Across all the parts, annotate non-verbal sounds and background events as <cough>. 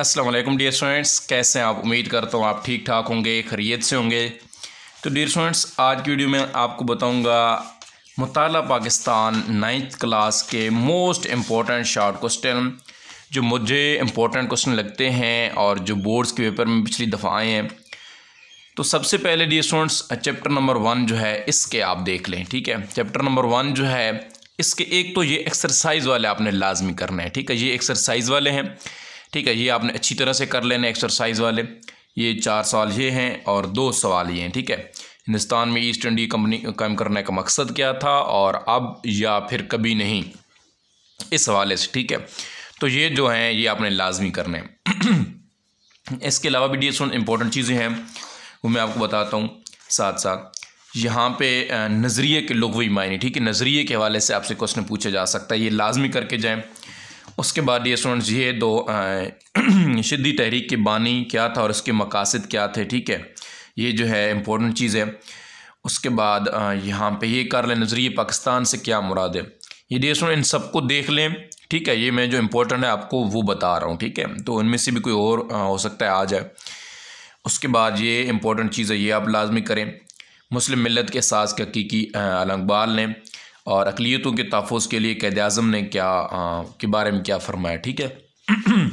Aslam dear students कैसे हैं आप उम्मीद करता हूँ आप ठीक ठाक होंगे खरीत से होंगे तो डियर स्टूडेंट्स आज की वीडियो में आपको बताऊँगा मताल पाकिस्तान नाइन्थ क्लास के मोस्ट इम्पॉर्टेंट शार्ट क्वेश्चन जो मुझे इम्पोर्टेंट क्वेश्चन लगते हैं और जो बोर्ड्स के पेपर में पिछली दफ़ा आए हैं तो सबसे पहले dear students chapter number one जो है इसके आप देख लें ठीक है चैप्टर नंबर वन जो है इसके एक तो ये एक्सरसाइज वाले आपने लाजमी करना है ठीक है ये एक्सरसाइज वाले हैं ठीक है ये आपने अच्छी तरह से कर लेने एक्सरसाइज वाले ये चार सवाल ये हैं और दो सवाल ये हैं ठीक है हिंदुस्तान में ईस्ट इंडिया कंपनी कायम करने का मकसद क्या था और अब या फिर कभी नहीं इस हवाले से ठीक है तो ये जो हैं ये आपने लाजमी करने <clears throat> इसके अलावा भी डी इंपॉर्टेंट चीज़ें हैं वो मैं आपको बताता हूँ साथ साथ यहाँ पे नज़रिए के लुगवी मायने ठीक है नज़रिए के हवाले से आपसे क्वेश्चन पूछा जा सकता है ये लाजमी करके जाएँ उसके बाद ये स्टूडेंट्स ये दो <clears throat> शिद्दी तहरीक के बानी क्या था और इसके मकासद क्या थे ठीक है ये जो है इम्पोर्टेंट चीज़ है उसके बाद यहाँ पे ये कर लें नज़रिए पाकिस्तान से क्या मुराद है ये डी इन सबको देख लें ठीक है ये मैं जो इम्पोर्टेंट है आपको वो बता रहा हूँ ठीक है तो इनमें से भी कोई और हो सकता है आ जाए उसके बाद ये इम्पोर्टेंट चीज़ है ये आप लाजमी करें मुस्लिम मिलत के साज का हकीकी अलंकबाल लें और अकलीतों के तहफ़ के लिए कैद अज़म ने क्या आ, के बारे में क्या फ़रमाया ठीक है <clears throat>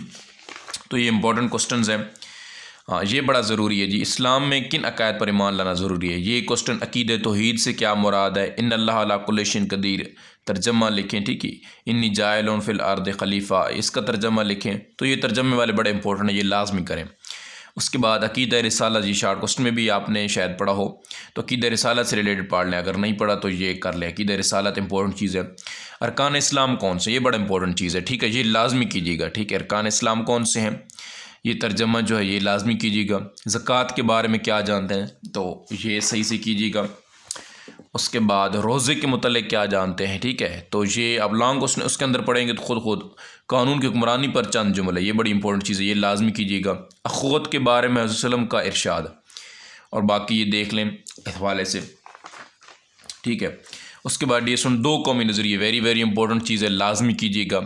तो ये इम्पोर्टेंट क्वेश्चन हैं ये बड़ा ज़रूरी है जी इस्लाम में किन अकायद पर ईमान लाना ज़रूरी है ये क्वेश्चन अकीद तोहद से क्या मुराद है इन अल्लाशन कदीर तर्जमा लिखें ठीक है इन्नी जायल फिल आर्द खलीफ़ा इसका तर्जमा लिखें तो ये तर्जमे वाले बड़े इंपॉर्टेंट हैं ये लाजमी करें उसके बाद अकीद रसाला जी शार्ट क्वेश्चन में भी आपने शायद पढ़ा हो तो अकीद रसालत से रिलेटेड पढ़ लें अगर नहीं पढ़ा तो ये कर लें अकीद रसालत तो इंपॉर्टेंट चीज़ है अरकान इस्लाम कौन से ये बड़ा इंपॉर्टेंट चीज़ है ठीक है ये लाजमी कीजिएगा ठीक है अरकान इस्लाम कौन से हैं ये तर्जमा जो है ये लाजमी कीजिएगा ज़क़़त के बारे में क्या जानते हैं तो ये सही से कीजिएगा उसके बाद रोज़े के मतलब क्या जानते हैं ठीक है तो ये अब लॉन्ग क्वेश्चन उसके अंदर पढ़ेंगे तो ख़ुद खुद कानून की हुक्मरानी पर चंद जुमले ये बड़ी इंपॉर्टेंट चीज़ है ये लाजमी कीजिएगा अखोत के बारे में वसलम का इरशाद और बाकी ये देख लें इस हवाले से ठीक है उसके बाद ये सुन दो कौमी नज़रिए वेरी वेरी इंपॉर्टेंट चीज़ है लाजमी कीजिएगा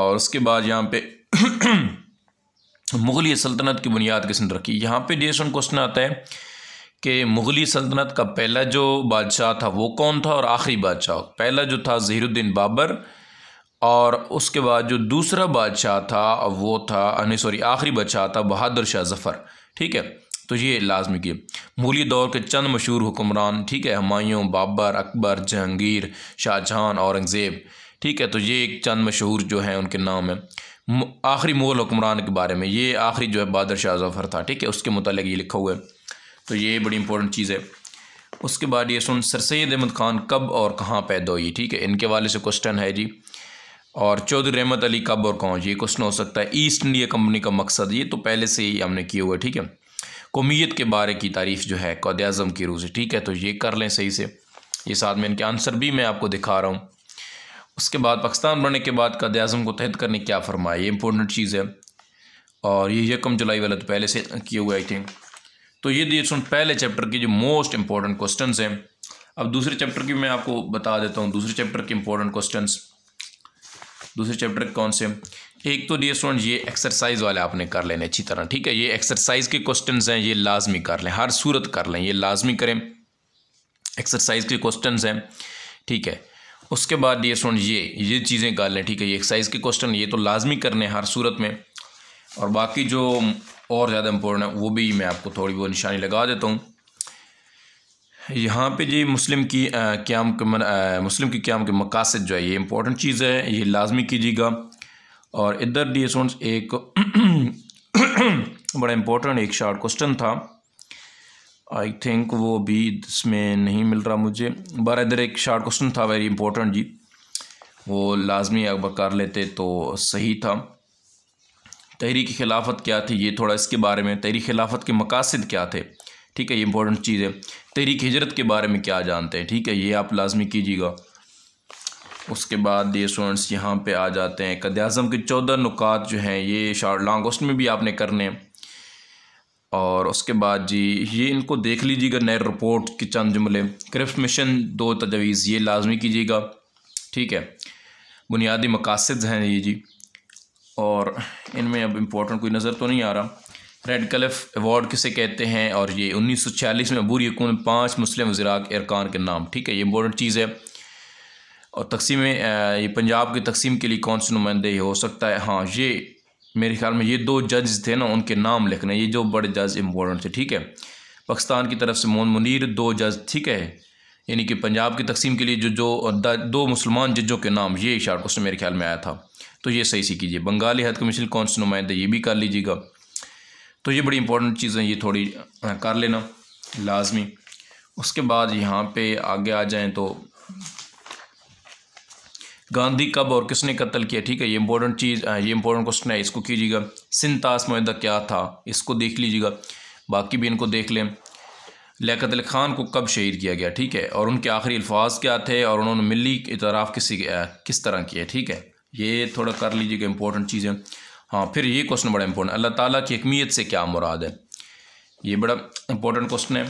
और उसके बाद यहाँ पे <coughs> मुग़ली सल्तनत की बुनियाद किसने रखी यहाँ पे डेसन क्वेश्चन आता है कि मुग़ली सल्तनत का पहला जो बादशाह था वो कौन था और आखिरी बादशाह पहला जो था ज़हीरुद्दीन बाबर और उसके बाद जो दूसरा बादशाह था वो था नहीं सॉरी आखिरी बादशाह था बहादुर शाह ज़फ़र ठीक है तो ये लाजमी किए मूली दौर के चंद मशहूर हुक्मरान ठीक है हमायूं बाबर अकबर जहांगीर शाहजहाँ औरंगज़ेब ठीक है तो ये एक चंद मशहूर जो हैं उनके नाम है आखिरी मुग़ल हुक्मरान के बारे में ये आखिरी जो है बहादुर शाह ज़फ़र था ठीक है उसके मतलब ये लिखा हुआ है तो ये बड़ी इंपॉर्टेंट चीज़ है उसके बाद ये सुन सर सैद अहमद ख़ान कब और कहाँ पैदा हुई ठीक है इनके वाले से क्वेश्चन है जी और चौधरी रहमत अली कब और कौन ये क्वेश्चन हो सकता है ईस्ट इंडिया कंपनी का मकसद ये तो पहले से ही हमने किए हुआ है ठीक है कौमीत के बारे की तारीफ़ जो है कौद अज़म की रूज़ ठीक है तो ये कर लें सही से ये साथ में इनके आंसर भी मैं आपको दिखा रहा हूँ उसके बाद पाकिस्तान बनने के बाद कद अज़म को तहत करने क्या फरमाया ये इंपॉर्टेंट चीज़ है और ये यकम जुलाई वाला तो पहले से किए हुए आई थिंक तो ये दिए सुन पहले चैप्टर की जो मोस्ट इंपॉर्टेंट क्वेश्चन हैं अब दूसरे चैप्टर की मैं आपको बता देता हूँ दूसरे चैप्टर के इंपॉर्टेंट क्वेश्चन दूसरे चैप्टर कौन से एक तो डी स्टूडेंट ये एक्सरसाइज वाले आपने कर लेने अच्छी तरह ठीक है ये एक्सरसाइज के क्वेश्चन हैं ये लाजमी कर लें हर सूरत कर लें ये लाजमी करें एक्सरसाइज के क्वेश्चन हैं ठीक है उसके बाद डी स्टूडेंट ये ये चीज़ें कर लें ठीक है ये एक्सरसाइज के क्वेश्चन ये तो लाजमी कर लें हर सूरत में और बाकी जो और ज़्यादा इम्पोर्टेंट है वो भी मैं आपको थोड़ी बहुत निशानी लगा देता हूँ यहाँ पे जी मुस्लिम की क्याम के मन, आ, मुस्लिम की क्याम के मकासद जो है ये इम्पोर्टेंट चीज़ है ये लाजमी कीजिएगा और इधर डी एस एक बड़ा इम्पोर्टेंट एक शार्ट क्वेश्चन था आई थिंक वो भी इसमें नहीं मिल रहा मुझे बारह इधर एक शार्ट क्वेश्चन था वेरी इंपॉर्टेंट जी वो लाजमी अगर कर लेते तो सही था तहरीक खिलाफत क्या थी ये थोड़ा इसके बारे में तहरीक खिलाफत के मकासद क्या थे ठीक है ये इंपॉर्टेंट चीज़ है तहरीक हजरत के बारे में क्या जानते हैं ठीक है ये आप लाजमी कीजिएगा उसके बाद ये स्टूडेंट्स यहाँ पे आ जाते हैं कद अज़म के चौदह नुकात जो हैं ये शार्ट लॉन्ग में भी आपने करने और उसके बाद जी ये इनको देख लीजिएगा नए रिपोर्ट के चंद जुमले क्रिफ्ट मिशन दो तजवीज़ ये लाजमी कीजिएगा ठीक है बुनियादी मकासद हैं ये जी और इनमें अब इम्पोर्टेंट कोई नज़र तो नहीं आ रहा रेड कलफ अवार्ड किसे कहते हैं और ये 1946 में अबूर यकून पाँच मुस्लिम वजराक अरकान के नाम ठीक है ये इम्पोर्टेंट चीज़ है और तकसीम ये पंजाब की तकसीम के लिए कौन से नुमाइंदे हो सकता है हाँ ये मेरे ख्याल में ये दो जज थे ना उनके नाम लिखना ये जो बड़े जज इम्पोर्टेंट थे ठीक है पाकिस्तान की तरफ से मोहन मुनीर दो जज ठीक है यानी कि पंजाब की तकसीम के लिए जो जो दो मुसलमान जजों के नाम ये इशार क्वेश्चन मेरे ख्याल में आया था तो ये सही सी कीजिए बंगाली हद कमीशन कौन से नुमाइंदा ये भी कर लीजिएगा तो ये बड़ी इंपॉर्टेंट चीज़ें ये थोड़ी कर लेना लाजमी उसके बाद यहाँ पे आगे आ जाए तो गांधी कब और किसने कत्ल किया ठीक है ये इंपॉर्टेंट चीज़ ये इंपॉर्टेंट क्वेश्चन है इसको कीजिएगा सिंतास मुहिदा क्या था इसको देख लीजिएगा बाकी भी इनको देख लें अली ख़ान को कब शहीद किया गया ठीक है और उनके आखिरी अल्फाज क्या थे और उन्होंने मिली इतराफ़ किसी किस तरह किया ठीक है ये थोड़ा कर लीजिएगा इंपॉर्टेंट चीज़ें हाँ फिर ये क्वेश्चन बड़ा इंपॉर्टेंट अल्लाह ताला की एकमीत से क्या मुराद है ये बड़ा इंपॉर्टेंट क्वेश्चन है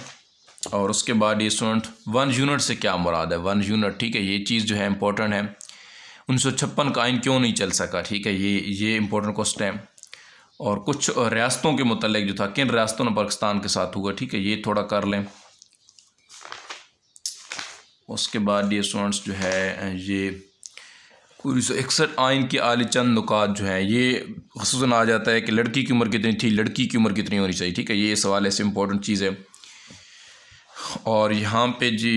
और उसके बाद ये स्टूडेंट वन यूनिट से क्या मुराद है वन यूनिट ठीक है ये चीज़ जो है इंपॉर्टेंट है उन्नीस सौ छप्पन का आइन क्यों नहीं चल सका ठीक है ये ये इंपॉर्टेंट क्वेश्चन है और कुछ रियासतों के मतलब जो था किन रियासतों ने पाकिस्तान के साथ हुआ ठीक है ये थोड़ा कर लें उसके बाद ये स्टूडेंट्स जो है ये उन्नीस सौ इकसठ आइन के आल चंद नुकात जो हैं ये खसूस आ जाता है कि लड़की की उम्र कितनी थी लड़की की उम्र कितनी होनी चाहिए ठीक है ये सवाल ऐसे इंपॉर्टेंट चीज़ है और यहाँ पे जी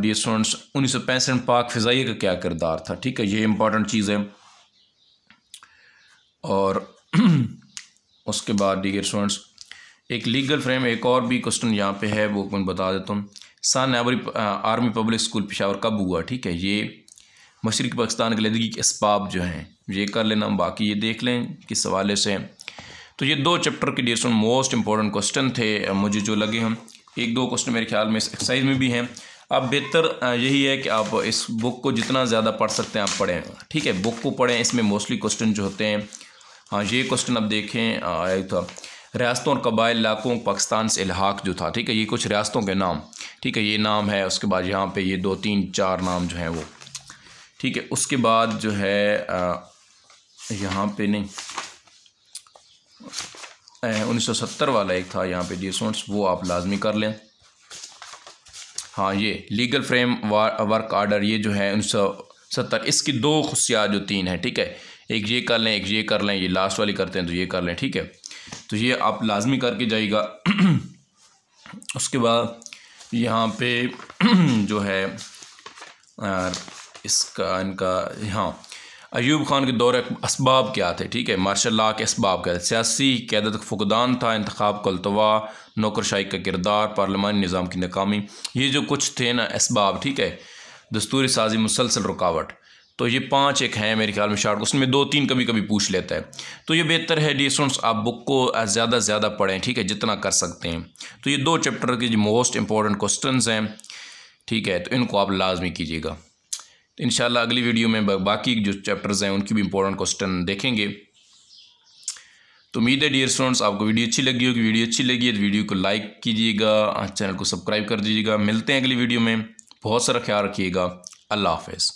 डी स्टूडेंट्स उन्नीस सौ पैंसठ पाक फ़ाई का क्या किरदार था ठीक है ये इंपॉर्टेंट चीज़ है और <clears throat> उसके बाद डी स्टूडेंट्स एक लीगल फ्रेम एक और भी क्वेश्चन यहाँ पे है वो मैं बता देता हूँ सन एवरी आर्मी पब्लिक स्कूल पिशावर कब हुआ ठीक है ये मशरक़ पाकिस्तान के लदगी के इसबाब जो हैं ये कर लेना बाकी ये देख लें किस हवाले से तो ये दो चैप्टर के डियर मोस्ट इंपॉर्टेंट क्वेश्चन थे uh, मुझे जो लगे हम एक दो क्वेश्चन मेरे ख्याल में इस एक्सरसाइज में भी हैं अब बेहतर uh, यही है कि आप इस बुक को जितना ज़्यादा पढ़ सकते हैं आप पढ़ें ठीक है बुक को पढ़ें इसमें मोस्टली क्वेश्चन जो होते हैं हाँ ये क्वेश्चन अब देखें आया था रियासतों और कबाइल इलाकों पाकिस्तान से इलाहाक जो था ठीक है ये कुछ रियासतों के नाम ठीक है ये नाम है उसके बाद यहाँ पे ये दो तीन चार नाम जो हैं वो ठीक है उसके बाद जो है यहाँ पे नहीं उन्नीस सौ सत्तर वाला एक था यहाँ पे डी सोट्स वो आप लाजमी कर लें हाँ ये लीगल फ्रेम वर्क आर्डर ये जो है उन्नीस सौ सत्तर इसकी दो खुशियाँ जो तीन हैं ठीक है एक ये कर लें एक ये कर लें ये लास्ट वाली करते हैं तो ये कर लें ठीक है तो ये आप लाजमी करके जाइएगा <clears throat> उसके बाद यहाँ पे <clears throat> जो है इसका इनका हाँ अयूब खान के दौरे इसबाब क्या थे ठीक है मार्शल ला के इसबाब क्या थे सियासी क्यादत का फुकदान था इंतखब का अलतवा नौकरशाही का किरदार पार्लिमानी निज़ाम की नाकामी ये जो कुछ थे ना इसबाब ठीक है दस्तूरी साजी मुसलसल रुकावट तो ये पाँच एक हैं मेरे ख्याल में शार्ट क्वेश्चन में दो तीन कभी कभी पूछ लेता है तो ये बेहतर है डी स्टूडेंट्स आप बुक को ज़्यादा से ज़्यादा पढ़ें ठीक है जितना कर सकते हैं तो ये दो चैप्टर के जो मोस्ट इंपॉर्टेंट क्वेश्चन हैं ठीक है तो इनको आप लाजमी कीजिएगा तो इन अगली वीडियो में बाकी जो चैप्टर्स हैं उनकी भी इंपॉर्टेंट क्वेश्चन देखेंगे तो उम्मीद है डियर स्टूडेंट्स आपको वीडियो अच्छी लगी होगी वीडियो अच्छी लगी है तो वीडियो को लाइक कीजिएगा चैनल को सब्सक्राइब कर दीजिएगा मिलते हैं अगली वीडियो में बहुत सारा ख्याल रखिएगा अल्लाह हाफिज़